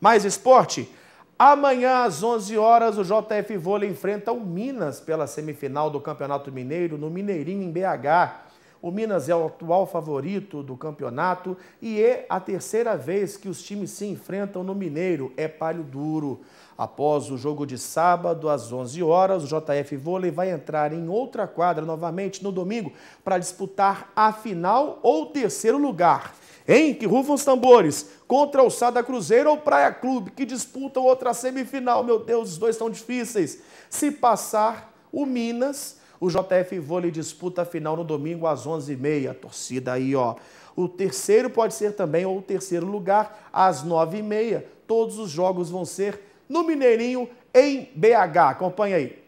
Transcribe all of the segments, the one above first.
Mais esporte? Amanhã, às 11 horas, o JF Vôlei enfrenta o Minas pela semifinal do Campeonato Mineiro, no Mineirinho, em BH. O Minas é o atual favorito do campeonato e é a terceira vez que os times se enfrentam no Mineiro. É palho duro. Após o jogo de sábado, às 11 horas, o JF Vôlei vai entrar em outra quadra novamente no domingo para disputar a final ou terceiro lugar. Hein? Que rufam os tambores. Contra o Sada Cruzeiro ou Praia Clube, que disputam outra semifinal. Meu Deus, os dois estão difíceis. Se passar o Minas, o JF Vôlei disputa a final no domingo às 11h30. Torcida aí, ó. O terceiro pode ser também, ou o terceiro lugar, às 9h30. Todos os jogos vão ser no Mineirinho, em BH. Acompanha aí.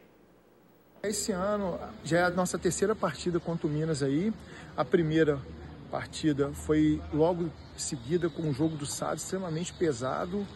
Esse ano já é a nossa terceira partida contra o Minas aí. A primeira partida foi logo seguida com o jogo do Sado extremamente pesado.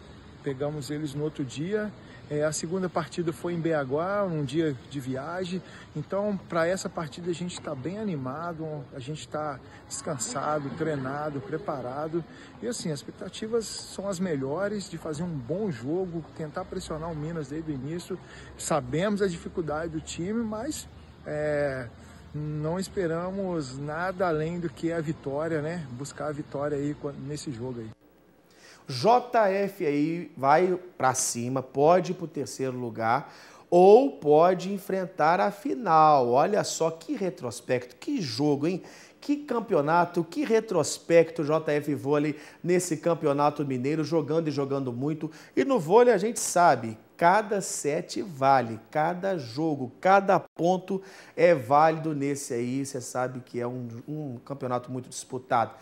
Pegamos eles no outro dia. É, a segunda partida foi em Beaguá, um dia de viagem. Então, para essa partida, a gente está bem animado, a gente está descansado, treinado, preparado. E assim, as expectativas são as melhores de fazer um bom jogo, tentar pressionar o Minas desde o início. Sabemos a dificuldade do time, mas. É não esperamos nada além do que a vitória, né? Buscar a vitória aí nesse jogo aí. aí vai para cima, pode ir terceiro lugar ou pode enfrentar a final. Olha só que retrospecto, que jogo, hein? Que campeonato, que retrospecto JF Vôlei nesse campeonato mineiro, jogando e jogando muito. E no vôlei a gente sabe, cada sete vale, cada jogo, cada ponto é válido nesse aí. Você sabe que é um, um campeonato muito disputado.